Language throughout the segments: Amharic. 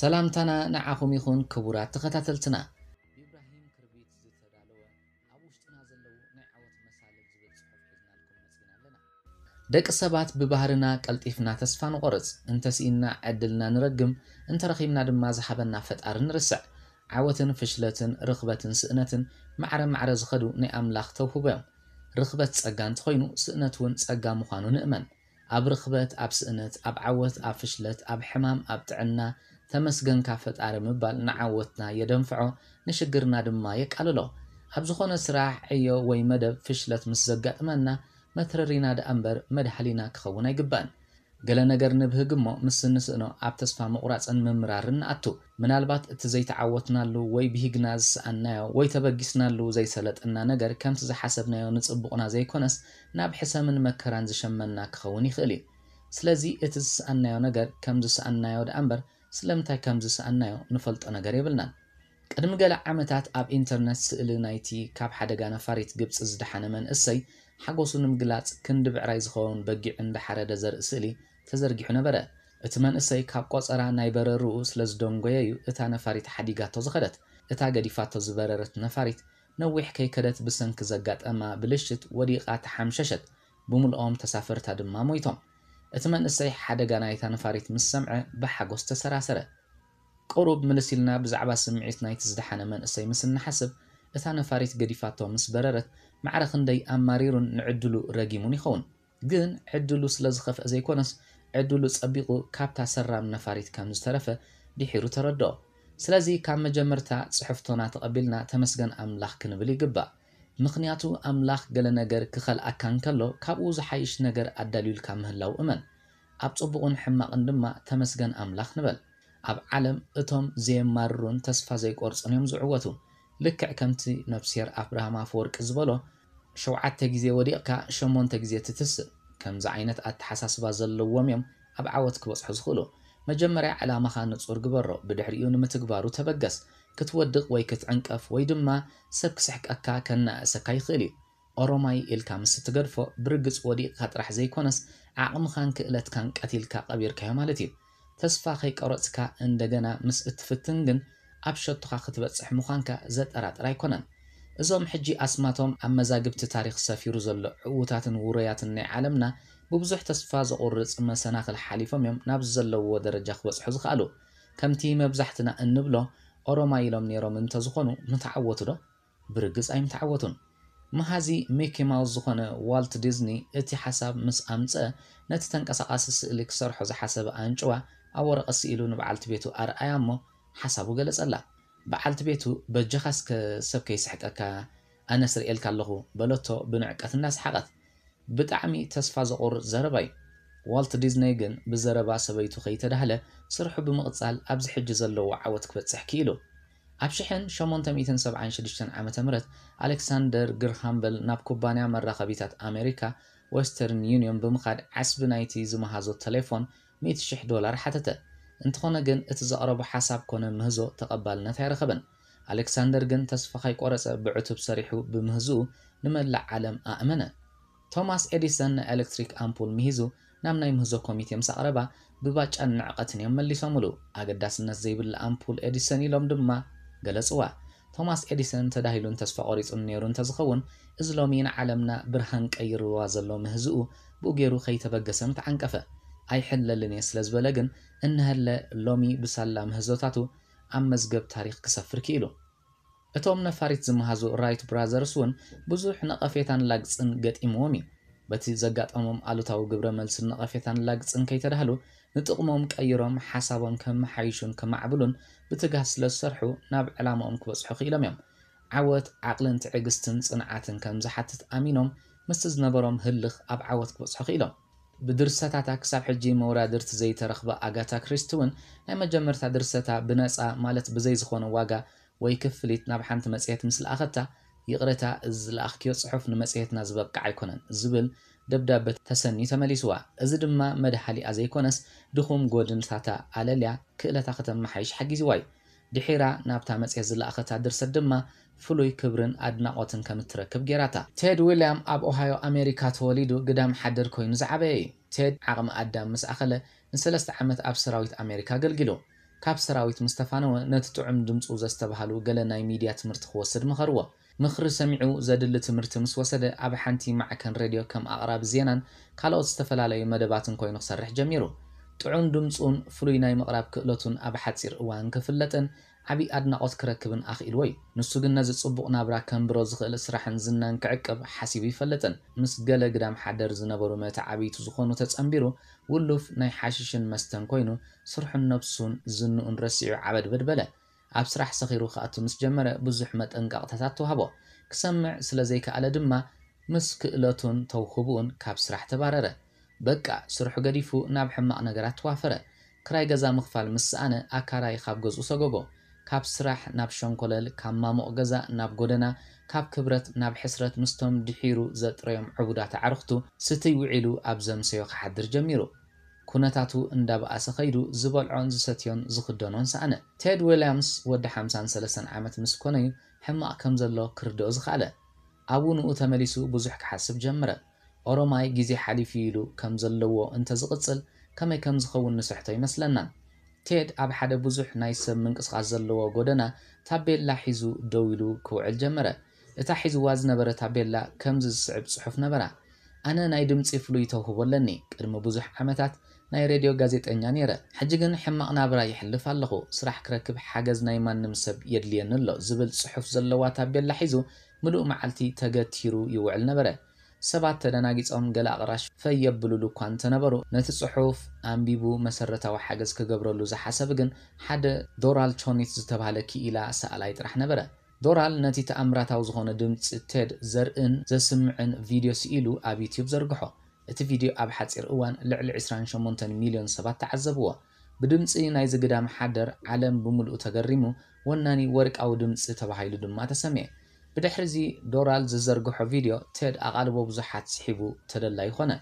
ሰላምታና ንዓኹም ይኹን ክቡራት ተኸታተልትና ብኢብራሂም ክርቢት ዝተዳለወ ኣብ ውሽጥና ዘለው ናይ ዓወት መሳለጥ ዝብል ፅሑፍ ሒዝናልኩም መስግን ኣለና ደቂ ሰባት ብባህርና ቀልጢፍና ተስፋ ንቆርፅ እንተስኢና ዕድልና ንረግም እንተረኺብና ድማ ዝሓበና ፈጣሪ ንርስዕ ዓወትን ፍሽለትን ርኽበትን ስእነትን ማዕረ ማዕረ ዝኸዱ ናይ ኣምላኽ ተውህቦ እዮም ርኽበት ፀጋ እንተኮይኑ ስእነት እውን ፀጋ ምዃኑ ንእመን ኣብ ርኽበት ኣብ ስእነት ኣብ ዓወት ኣብ ፍሽለት ኣብ ሕማም ኣብ ጥዕና ተመስገንካ ፈጣሪ ምባል ንዓወትና የደንፍዖ ንሽግርና ድማ የቃልሎ ኣብ ዝኾነ ስራሕ ዕዮ ወይ መደብ ፍሽለት ምስ ዘጋጥመና መትረሪና ደኣ እምበር መድሓሊና ክኸውን ኣይግባእን ገለ ነገር ንብህግ እሞ ምስ ንስእኖ ኣብ ተስፋ ምቑራፅን ምምራርን ንኣቱ ምናልባት እቲ ዘይተዓወትናሉ ወይ ብሂግና ዝስኣናዮ ወይ ተበጊስናሉ ዘይሰለጥና ነገር ከምቲ ዝሓሰብናዮ ንፅቡቕና ዘይኮነስ ናብ ሕሰምን መከራን ዝሸመና ክኸውን ይኽእል እዩ ስለዚ እቲ ዝስኣናዮ ነገር ከም ዝስኣናዮ ደኣ እምበር ስለምንታይ ከም ሰኣናዮ ንፈልጦ ነገር የብልናን ቅድሚ ገለ ዓመታት ኣብ ኢንተርነት ስእሊ ናይቲ ካብ ሓደጋ ነፋሪት ግብፂ ዝደሓነ መንእሰይ ሓጎሱ ንምግላፅ ክንዲ ብዕራይ ዝኸውን በጊዕ እንዳሓረደ ዘርኢ ስእሊ ተዘርጊሑ ነበረ እቲ መንእሰይ ካብ ቆፀራ ናይ በረርኡ ስለ ዝደንጎየ እዩ እታ ነፋሪት ሓዲጋቶ ዝኸደት እታ ገዲፋቶ ዝበረረት ነፋሪት ነዊሕ ከይከደት ብሰንኪ ዘጋጠማ ብልሽት ወዲቓ ተሓምሸሸት ብምልኦም ተሳፈርታ ድማ ሞይቶም እቲ መንእሰይ ሓደጋ ናይታ ነፋሪት ምስ ሰምዐ ብሓጎስ ተሰራሰረ ቁሩብ ምልስ ኢልና ብዛዕባ ስምዒት ናይቲ ዝደሓነ መንእሰይ ምስ እናሓስብ እታ ነፋሪት ገዲፋቶ ምስ በረረት ማዕረ ክንደይ ኣማሪሩን ንዕድሉ ረጊሙን ይኸውን ግን ዕድሉ ስለ ዝኸፍአ ዘይኮነስ ዕድሉ ጸቢቑ ካብታ ሰራም ነፋሪት ከም ዝተረፈ ድሒሩ ተረድኦ ስለዚ ካብ መጀመርታ ጽሕፍቶና ተቐቢልና ተመስገን ኣምላኽ ክንብል ይግባእ ምክንያቱ ኣምላኽ ገለ ነገር ክኸልኣካ እንከሎ ካብኡ ዝሓይሽ ነገር ኣዳልዩልካ ምህላው እመን ኣብ ጽቡቕን ሕማቕን ድማ ተመስገን ኣምላኽ ንበል ኣብ ዓለም እቶም ዘየማርሩን ተስፋ ዘይቆርፅን እዮም ዝዕወቱ ልክዕ ከምቲ ነፍሴር ኣብርሃም ኣፈወርቂ ዝበሎ ሸውዓተ ግዜ ወዲቕካ ሸሞንተ ግዜ ትትስእ ከምዚ ዓይነት ኣተሓሳስባ ዘለዎም እዮም ኣብ ዓወት ክበፅሑ ዝኽእሉ መጀመርያ ዕላማኻ ንጹር ግበሮ ብድሕሪኡ ንምትግባሩ ተበገስ ክትወድቕ ወይ ክትዕንቀፍ ወይ ድማ ሰብ ክስሕቀካ ከናእሰካ ይኽእል እዩ ኦሮማይ ኢልካ ምስ እትገድፎ ብርግፅ ወዲቕካ ጥራሕ ዘይኮነስ ዓቕምኻን ክእለትካን ቀቲልካ ቀቢርካዮ ማለት እዩ ተስፋ ከይቀረፅካ እንደገና ምስ እትፍትን ግን ኣብ ሸቱኻ ክትበፅሕ ምዃንካ ዘጠራጥር ኣይኮነን እዞም ሕጂ ኣስማቶም ኣብ መዛግብቲ ታሪክ ሰፊሩ ዘሎ ዕዉታትን ውሩያትን ናይ ዓለምና ብብዙሕ ተስፋ ዘቑርፅ መሰናክል ሓሊፎም እዮም ናብ ዘለዎ ደረጃ ክበፅሑ ዝኽኣሉ ከምቲ መብዛሕትና እንብሎ ኦሮማ ኢሎም ነይሮም እንተዝኾኑ ምተዓወቱ ዶ ብርግፅ ኣይምተዓወቱን መሃዚ ሚኪ ማውስ ዝኾነ ዋልት ዲዝኒ እቲ ሓሳብ ምስ ኣምፀአ ነቲ ተንቀሳቓሲ ስእሊ ክሰርሖ ዝሓሰበ ኣንጭዋ ኣብ ወረቐሲ ኢሉ ንበዓልቲ ቤቱ ኣርኣያ እሞ ሓሳቡ ገለጸላ በዓልቲ ቤቱ በጀኻስከ ሰብ ከይስሕቀካ ኣነስርኤልካ ኣለኹ በለቶ ብንዕቀት እናስሓቐት ብጣዕሚ ተስፋ ዘቑር ዘረባ እዩ ዋልት ዲዝነይ ግን ብዘረባ ሰበይቱ ከይተዳህለ ስርሑ ብምቕጻል ኣብዚ ሕጂ ዘለዎ ዓወት ክበጽሕ ክኢሉ ኣብ 1876 ዓ ም ኣሌክሳንደር ግርሃምበል ናብ ኩባንያ መራኸቢታት ኣሜሪካ ዌስተርን ዩኒዮን ብምኻድ ዓስቢ ናይቲ ዝመሃዞ ቴሌፎን 100,000 ዶላር ሓተተ እንተኾነ ግን እቲ ዘቕረቦ ሓሳብ ኮነ ምህዞ ተቐባልነት ኣይረኸበን ኣሌክሳንደር ግን ተስፋ ከይቆረፀ ብዕቱብ ሰሪሑ ብምህዝኡ ንመላእ ዓለም ኣእመነ ቶማስ ኤዲሰን ንኤሌክትሪክ ኣምፑል ምሂዙ ናብ ናይ ምህዞ ኮሚቴ ምስ ኣቕረባ ብባጫን ንዕቐትን እዮም መሊሶም ሙሉ ኣገዳስነት ዘይብላ ኣምፑል ኤዲሰን ኢሎም ድማ ገለጽዋ ቶማስ ኤዲሰን እንተዳሂሉ ተስፋ ቆሪጹን ነይሩ እንተዝኸውን እዚ ሎሚ ንዓለምና ብርሃን ቀይርዋ ዘሎ ምህዝኡ ብኡ ገይሩ ከይተበገሰም ተዓንቀፈ ኣይሕለልን እየ ስለ ዝበለ ግን እንህለ ሎሚ ብሳላ ምህዞታቱ ኣብ መዝገብ ታሪክ ክሰፍር ክኢሉ እቶም ነፋሪት ዝመሃዙ ራይት ብራዘርስ እውን ብዙሕ ነቐፌታን ላግፅን ገጢምዎም እዩ በቲ ዘጋጠሞም ኣሉታዊ ግብረ መልሲ ነቐፌታን ላግፅን ከይተዳህሉ ንጥቕሞም ቀይሮም ሓሳቦም ከመሓይሹን ከማዕብሉን ብትጋስ ስለ ዝሰርሑ ናብ ዕላማኦም ክበፅሑ ክኢሎም እዮም ዓወት ዓቕልን ትዕግስትን ፅንዓትን ከም ዝሓትት ኣሚኖም ምስቲ ዝነበሮም ህልኽ ኣብ ዓወት ክበፅሑ ክኢሎም ብድርሰታታ ክሳብ ሕጂ መውዳድርቲ ዘይተረኽበ ኣጋታ ክሪስቲ እውን ናይ መጀመርታ ድርሰታ ብነፃ ማለት ዝኾነ ዋጋ ወይ ክፍሊት ናብ ሓንቲ መጽሔት ምስሊ ኣኸታ ይቕረታ እዚ ዝለኣኽክዮ ጽሑፍ ንመፅሄትና ዝበቅዕ ኣይኮነን ዝብል ደብዳበ ተሰኒ ተመሊስዋ እዚ ድማ መድሓሊኣ ዘይኮነስ ድኹም ጎድንታታ ኣለልያ ክእለታ ከተመሓይሽ ሓጊዝዋ እዩ ድሒራ ናብታ መፅሄት ዝለኣኸታ ድርሰት ድማ ፍሉይ ክብርን ኣድናቆትን ከም እትረክብ ጌራታ ቴድ ዊልያም ኣብ ኦሃዮ ኣሜሪካ ተወሊዱ ግዳም ሓደር ኮይኑ ዝዓበየ እዩ ቴድ ዓቕሚ ኣዳም ምስ ኣኸለ ንሰለስተ ዓመት ኣብ ሰራዊት ኣሜሪካ ኣገልጊሉ ካብ ሰራዊት ምስተፋነወ ነቲ ጥዑም ድምፁ ዘስተባሃሉ ገለ ናይ ሚድያ ትምህርቲ ክወስድ መኸርዎ ምኽሪ ሰሚዑ ዘድሊ ትምህርቲ ምስ ወሰደ ኣብ ሓንቲ ማዕከን ሬድዮ ከም ኣቕራቢ ዜናን ካልኦት ዝተፈላለዩ መደባትን ኮይኑ ክሰርሕ ጀሚሩ ጥዑም ድምፁን ፍሉይ ናይ ምቕራብ ክእለቱን ኣብ ሓፂር እዋን ክፍለጥን ዓብዪ ኣድናቆት ክረክብን ኣኽኢልዎ እዩ ንሱ ግን ነዚ ፅቡቕ ናብራ ከንብሮ ዝኽእል ስራሕን ዝናን ክዕቅብ ሓሲቡ ይፈለጥን ምስ ገለ ግዳም ሓደር ዝነበሩ መቲ ዓበይቱ ዝኾኑ ተፀምቢሩ ውሉፍ ናይ ሓሽሽን መስተን ኮይኑ ስርሑን ነብሱን ዝንኡን ረሲዑ ዓበድ ኣብ ስራሕ ሰኺሩ ክኣቱ ምስ ጀመረ ብዙሕ መጠንቀቕታታት ተዋህቦ ክሰምዕ ስለ ዘይከኣለ ድማ ምስ ክእለቱን ተውህቡኡን ካብ ስራሕ ተባረረ በቃ ስርሑ ገዲፉ ናብ ሕማቕ ነገራት ተዋፈረ ክራይ ገዛ ምኽፋል ምስ ሰኣነ ኣካራይ ካብ ገዝኡ ሰጎጎ ካብ ስራሕ ናብ ሸንኮለል ካብ ማሞቕ ገዛ ናብ ጎደና ካብ ክብረት ናብ ሕስረት ምስቶም ድሒሩ ዘጥረዮም ዕቡዳት ዓርኽቱ ስትይ ውዒሉ ኣብ ዘምሰዮ ክሓድር ጀሚሩ ኩነታቱ እንዳበኣሰ ኸይዱ ዝበልዖን ዝሰትዮን ዝኽደኖን ሰኣነ ቴድ ዊልያምስ ወዲ 53 ዓመት ምስ ኮነዩ ሕማቕ ከም ዘሎ ክርድኦ ዝኽኣለ ኣብ ውንኡ ተመሊሱ ብዙሕ ክሓስብ ጀመረ ኦሮማይ ግዜ ሓሊፉ ኢሉ ከም ዘለዎ እንተዝቕፅል ከመይ ከም ዝኸውን ንስሕቶ ይመስለና ቴድ ኣብ ሓደ ብዙሕ ናይ ሰብ ምንቅስቓስ ዘለዎ ጎደና ታቤላ ሒዙ ደው ኢሉ ክውዕል ጀመረ እታ ሒዝዋ ዝነበረ ታቤላ ከምዚ ዝስዕብ ጽሑፍ ነበራ ኣነ ናይ ድምፂ ፍሉይ ተውህቦ ኣለኒ ቅድሚ ብዙሕ ዓመታት ናይ ሬድዮ ጋዜጠኛ ነይረ ሕጂ ግን ሕማቕ ናብራ ይሕልፍ ኣለኹ ስራሕ ክረክብ ሓገዝ ናይ ማንም ሰብ የድልየኒ ኣሎ ዝብል ጽሑፍ ዘለዋ ታቤላ ሒዙ ምሉእ መዓልቲ ተገቲሩ ይውዕል ነበረ ሰባት ተደናጊፆም ገለ ኣቕራሽ ፈየብሉሉ እኳ እንተነበሩ ነቲ ጽሑፍ ኣንቢቡ መሰረታዊ ሓገዝ ክገብረሉ ዝሓሰብ ግን ሓደ ዶራል ቾኒት ዝተባሃለ ክኢላ ሰኣላይ ጥራሕ ነበረ ዶራል ነቲ ተኣምራታዊ ዝኾነ ድምፂ ቴድ ዘርእን ዘስምዕን ቪድዮ ስኢሉ ኣብ ዩትብ ዘርግሖ እቲ ቪድዮ ኣብ ሓፂር እዋን ልዕሊ 28 ሚልዮን ሰባት ተዓዘብዎ ብድምፂ ናይ ዝግዳም ሓደር ዓለም ብምሉእ ተገሪሙ ወናኒ ወርቃዊ ድምፂ ተባሂሉ ድማ ተሰሚዐ ብድሕሪዚ ዶራል ዝዘርግሖ ቪድዮ ቴድ ኣቓልቦ ብዙሓት ስሒቡ ተደላይ ይኮነ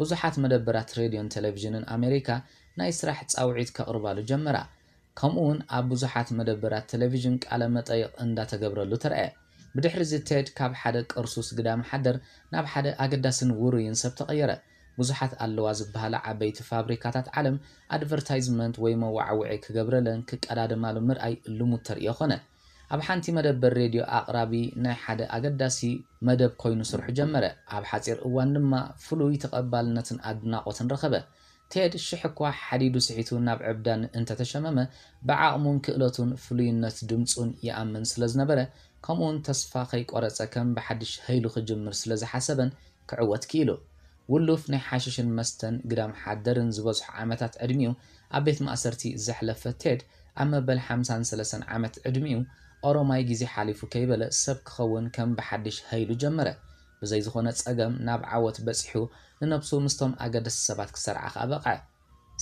ብዙሓት መደበራት ሬድዮን ቴሌቭዥንን ኣሜሪካ ናይ ስራሕ ፃውዒት ከቕርባሉ ጀመራ ከምኡ ውን ኣብ ብዙሓት መደበራት ቴሌቭዥን ቃለ መጠይቕ እንዳተገብረሉ ተርአየ ብድሕሪ ዝተድ ካብ ሓደ ቅርሱስ ግዳም ሓደር ናብ ሓደ ኣገዳስን ውሩይን ሰብ ተቐየረ ብዙሓት ኣለዋ ዝበሃላ ዓበይቲ ፋብሪካታት ዓለም ኣድቨርታይዝመንት ወይ መዋዕውዒ ክገብረለን ክቀዳድማሉ ምርኣይ ልሙድ ተርእዮ ኮነ ኣብ ሓንቲ መደበር ሬድዮ ኣቕራቢ ናይ ሓደ ኣገዳሲ መደብ ኮይኑ ስርሑ ጀመረ ኣብ ሓፂር እዋን ድማ ፍሉይ ተቐባልነትን ኣድናቆትን ረኸበ ቴድ ሽሕ እኳ ሓዲዱ ስሒቱ ናብ ዕብዳን እንተተሸመመ ብዓቕሙን ክእለቱን ፍሉይነት ድምፁን ይኣምን ስለ ዝነበረ ከምኡውን ተስፋ ከይቆረፀ ከም ብሓድሽ ሃይሉ ክጅምር ስለ ዝሓሰበን ክዕወት ክኢሉ ውሉፍ ናይ ሓሸሽን መስተን ግዳም ሓደርን ዝበዝሑ ዓመታት ዕድሚኡ ኣብ ቤት ማእሰርቲ ዘሕለፈ ቴድ ኣብ መበል 53 ዓመት ዕድሚኡ ኦሮማይ ግዜ ሓሊፉ ከይበለ ሰብ ክኸውን ከም ብሓድሽ ሃይሉ ጀመረ ዝኾነ ፀገም ናብ ዓወት በፂሑ ንነብሱ ምስቶም ኣገደስቲ ሰባት ክሰርዓ ከ በቐ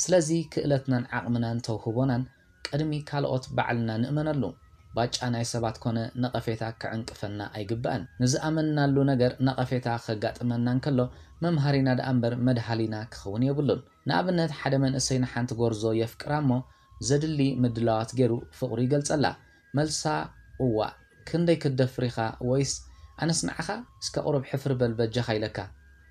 ስለዚ ክእለትናን ዓቕምናን ተውህቦናን ቅድሚ ካልኦት በዓልና ንእመነሉ ባጫ ናይ ሰባት ኮነ ነቐፌታ ክዕንቅፈና ኣይግብአን ንዝኣመንናሉ ነገር ነቐፌታ ከጋጥመና ከሎ መምሃሪና ደኣ እምበር መድሃሊና ክኸውን የብሉን ንኣብነት ሓደ መንእሰይ ንሓንቲ ጎርዞ የፍቅራ እሞ ዘድሊ ምድላዋት ገይሩ ፍቕሪ ይገልጸላ መልሳ እዋ ክንደይ ክደፍሪኻ ወይስ ኣነስንዓኻ እስከ ቁሩብ ሕፍር በልበጃኻ ኢለካ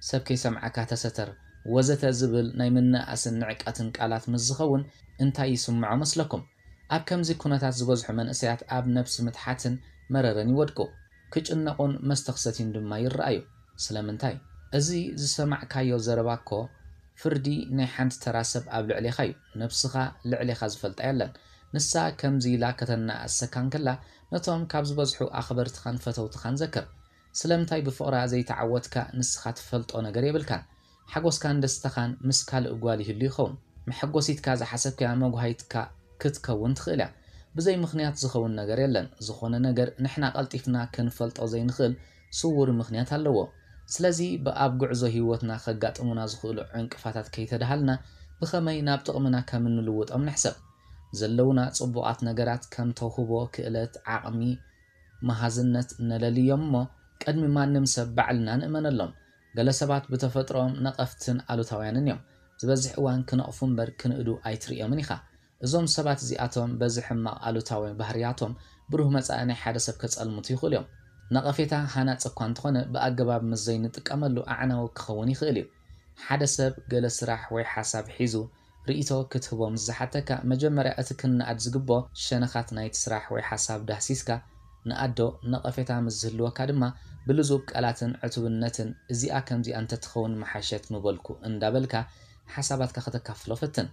ሰብ ከይሰምዓካ ተሰተር ወዘተ ዝብል ናይ ምነኣስን ንዕቀትን ቃላት ምስ ዝኸውን እንታይ ይስምዖ መስለኩም ኣብ ከምዚ ኩነታት ዝበዝሑ መንእሰያት ኣብ ነብሲ ምትሓትን መረረን ይወድቁ ክጭነቑን መስተኽሰትን ድማ ይረኣዩ ስለምንታይ እዚ ዝሰማዕካዮ ዘረባ እኮ ፍርዲ ናይ ሓንቲ ተራ ሰብ ኣብ ልዕሊኻ እዩ ነብስኻ ልዕሊኻ ዝፈልጣ የለን ንሳ ከምዚ ኢላ ከተናእሰካን ከላ ነቶም ካብ ዝበዝሑ ኣኽበርትኻን ፈተውትኻን ዘክር ስለምንታይ ብፍቕራ ዘይተዓወትካ ንስኻ ትፈልጦ ነገር የብልካን ሓጎስካን ደስተኻን ምስ ካልእ ጓል ይህሉ ይኸውን መሐጎሲትካ ዝሓሰብከያ መጓሂትካ ክትከውን ትኽእል እያ ብዘይ ምኽንያት ዝኸውን ነገር የለን ዝኾነ ነገር ንሕና ቐልጢፍና ክንፈልጦ ዘይንኽእል ስውር ምኽንያት ኣለዎ ስለዚ ብኣብ ጉዕዞ ህይወትና ከጋጥሙና ዝኽእሉ ዕንቅፋታት ከይተዳሃልና ብኸመይ ናብ ጥቕምና ከም እንልውጦም ንሕሰብ ዘለውና ፅቡቓት ነገራት ከም ተውህቦ ክእለት ዓቕሚ መሃዝነት ነለልዮም እሞ ቅድሚ ማንም ሰብ ባዕልና ንእመነሎም ገለ ሰባት ብተፈጥሮም ነቐፍትን ኣሉታውያንን እዮም ዝበዝሕ እዋን ክነቕፉ እምበር ክንእዱ ኣይትርእዮምን ኢኻ እዞም ሰባት እዚኣቶም በዚ ሕማቕ ኣሉታዊ ባህርያቶም ብሩህ መጻኢ ናይ ሓደ ሰብ ከጸልሙት ይኽእሉ እዮም ነቐፌታ ሃናፅ እኳ እንተኾነ ብኣገባብ ምስ ዘይንጥቀመሉ ኣዕናዊ ክኸውን ይኽእል እዩ ሓደ ሰብ ገለ ስራሕ ወይ ሓሳብ ሒዙ ርእቶ ክትህቦ ምስ ዝሓተካ መጀመርያ እቲ ክንኣድ ዝግቦ ሸነኻት ናይቲ ስራሕ ወይ ሓሳብ ዳህሲስካ ንኣዶ ነቐፌታ ምስ ዝህልወካ ድማ ብልዙብ ቃላትን ዕቱብነትን እዚኣ ከምዚኣ እንተትኸውን መሓሸት ምበልኩ እንዳበልካ ሓሳባትካ ክተካፍሎ ፈትን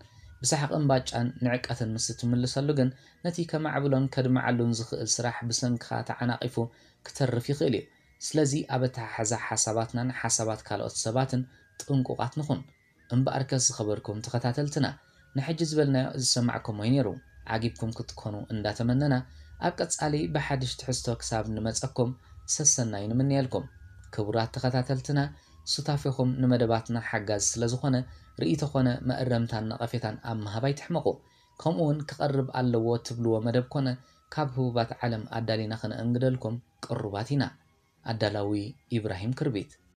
ብሰሓቕን እምባጫን ንዕቀትን ምስ ትምልሰሉ ግን ነቲ ከማዕብሎን ከድመዓሉን ዝኽእል ስራሕ ብሰንኪኻ ተዓናቒፉ ክተርፍ ይኽእል እዩ ስለዚ ኣብ ኣተሓሕዛ ሓሳባትናን ሓሳባት ካልኦት ሰባትን ጥንቁቓት ንኹን እምበኣር ከስ ዝኸበርኩም ተኸታተልትና ንሕጂ ዝበልናዮ ዝሰማዕኩም ወይ ነይሩ ዓጊብኩም ክትኮኑ እንዳተመነና ኣብ ቀጻሊ ብሓድሽ ትሕዝቶ ክሳብ ንመጸኩም ሰሰናይ ንምንየልኩም ክቡራት ተኸታተልትና ስታፍ ንመደባትና ሓጋዝ ስለ ዝኾነ ርእይቶ ኾነ መእረምታን ነቐፌታን ኣብ ምሃብ ኣይትሕመቑ ከምኡ ውን ክቐርብ ኣለዎ ትብልዎ መደብ ኮነ ካብ ህቡባት ዓለም ኣዳሊና ክነእንግደልኩም ቅሩባት ኢና ኣዳላዊ ኢብራሂም ክርቢት